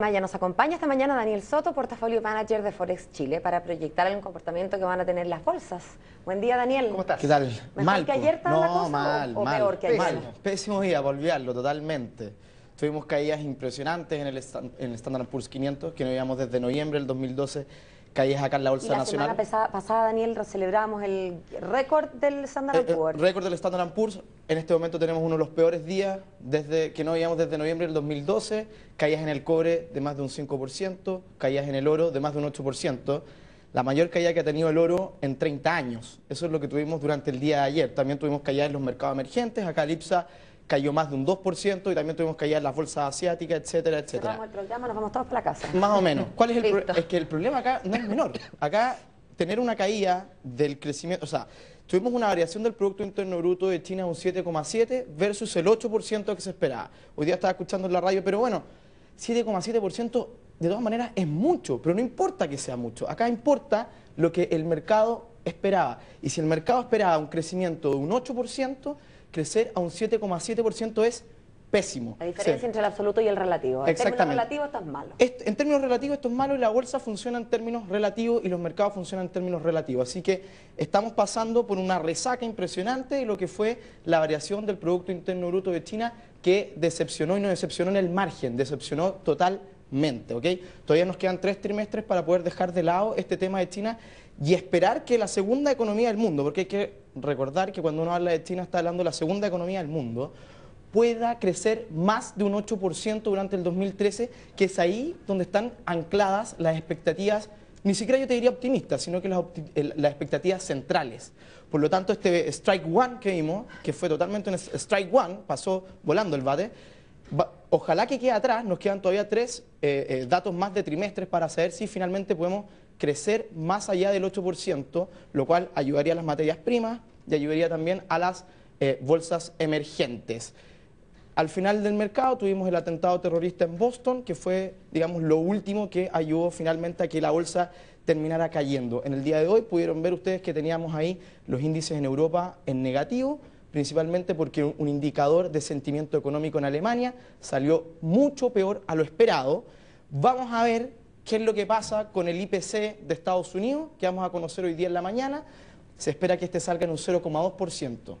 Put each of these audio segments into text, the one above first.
Maya nos acompaña esta mañana Daniel Soto, portafolio manager de Forex Chile, para proyectar el comportamiento que van a tener las bolsas. Buen día, Daniel. ¿Cómo estás? ¿Qué tal? mal, que ayer no, la cosa, mal, peor que ayer? Mal. Pésimo día, volviarlo totalmente. Tuvimos caídas impresionantes en el, estándar el Standard Poor's 500, que no veíamos desde noviembre del 2012 calles acá en la Bolsa Nacional. La semana pasada, Daniel, celebramos el récord del Standard eh, eh, Poor's. récord del Standard Poor's. En este momento tenemos uno de los peores días desde que no veíamos desde noviembre del 2012. Caídas en el cobre de más de un 5%, caídas en el oro de más de un 8%. La mayor caída que ha tenido el oro en 30 años. Eso es lo que tuvimos durante el día de ayer. También tuvimos caídas en los mercados emergentes. Acá Lipsa cayó más de un 2% y también tuvimos que las bolsas asiáticas, etcétera, etcétera. el nos vamos todos para casa. Más o menos. ¿Cuál es el Es que el problema acá no es menor. Acá tener una caída del crecimiento, o sea, tuvimos una variación del Producto Interno Bruto de China de un 7,7 versus el 8% que se esperaba. Hoy día estaba escuchando en la radio, pero bueno, 7,7% de todas maneras es mucho, pero no importa que sea mucho. Acá importa lo que el mercado esperaba. Y si el mercado esperaba un crecimiento de un 8%, crecer a un 7,7% es pésimo. La diferencia entre el absoluto y el relativo. En términos relativos esto es malo. en términos relativos esto es malo y la bolsa funciona en términos relativos y los mercados funcionan en términos relativos. Así que estamos pasando por una resaca impresionante de lo que fue la variación del Producto Interno Bruto de China que decepcionó y no decepcionó en el margen, decepcionó total mente. ¿ok? Todavía nos quedan tres trimestres para poder dejar de lado este tema de China y esperar que la segunda economía del mundo, porque hay que recordar que cuando uno habla de China está hablando de la segunda economía del mundo, pueda crecer más de un 8% durante el 2013, que es ahí donde están ancladas las expectativas, ni siquiera yo te diría optimistas, sino que las, las expectativas centrales. Por lo tanto, este strike one que vimos, que fue totalmente un strike one, pasó volando el bate, ojalá que quede atrás, nos quedan todavía tres eh, eh, datos más de trimestres para saber si finalmente podemos crecer más allá del 8%, lo cual ayudaría a las materias primas y ayudaría también a las eh, bolsas emergentes. Al final del mercado tuvimos el atentado terrorista en Boston, que fue, digamos, lo último que ayudó finalmente a que la bolsa terminara cayendo. En el día de hoy pudieron ver ustedes que teníamos ahí los índices en Europa en negativo, principalmente porque un indicador de sentimiento económico en Alemania salió mucho peor a lo esperado. Vamos a ver qué es lo que pasa con el IPC de Estados Unidos, que vamos a conocer hoy día en la mañana. Se espera que este salga en un 0,2%.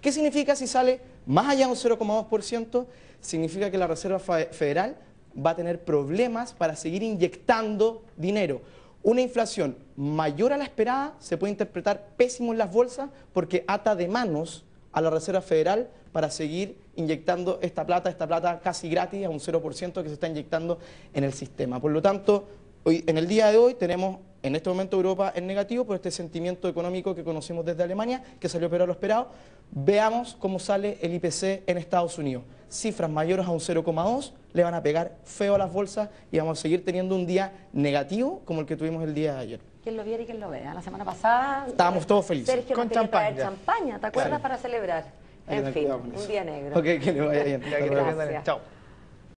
¿Qué significa si sale más allá de un 0,2%? Significa que la Reserva Federal va a tener problemas para seguir inyectando dinero. Una inflación mayor a la esperada se puede interpretar pésimo en las bolsas porque ata de manos a la Reserva Federal para seguir inyectando esta plata, esta plata casi gratis a un 0% que se está inyectando en el sistema. Por lo tanto, hoy, en el día de hoy tenemos en este momento Europa en negativo por este sentimiento económico que conocimos desde Alemania, que salió peor a lo esperado. Veamos cómo sale el IPC en Estados Unidos. Cifras mayores a un 0,2 le van a pegar feo a las bolsas y vamos a seguir teniendo un día negativo como el que tuvimos el día de ayer quien lo viera y quien lo vea. La semana pasada... Estábamos todos felices. Sergio con champaña. Traer champaña, ¿te acuerdas? Para celebrar. En fin, un pues. día negro. Ok, que le vaya bien. Chao.